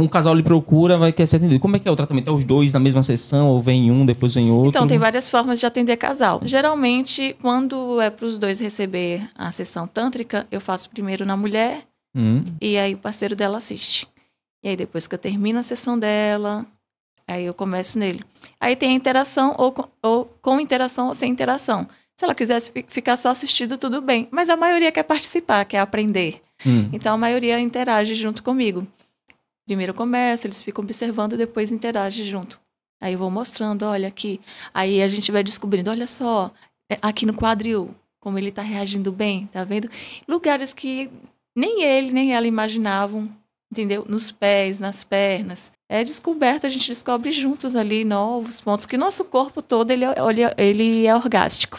um casal lhe procura, vai querer ser atendido. Como é que é o tratamento? É os dois na mesma sessão, ou vem um, depois vem outro? Então, tem várias formas de atender casal. Geralmente, quando é para os dois receber a sessão tântrica, eu faço primeiro na mulher, hum. e aí o parceiro dela assiste. E aí, depois que eu termino a sessão dela, aí eu começo nele. Aí tem a interação, ou com, ou com interação ou sem interação. Se ela quisesse ficar só assistindo, tudo bem. Mas a maioria quer participar, quer aprender. Hum. Então, a maioria interage junto comigo. Primeiro começa, eles ficam observando e depois interagem junto. Aí eu vou mostrando, olha aqui. Aí a gente vai descobrindo, olha só, é, aqui no quadril, como ele está reagindo bem, tá vendo? Lugares que nem ele nem ela imaginavam, entendeu? Nos pés, nas pernas. É descoberta, a gente descobre juntos ali novos pontos, que o nosso corpo todo ele, ele, é, ele é orgástico.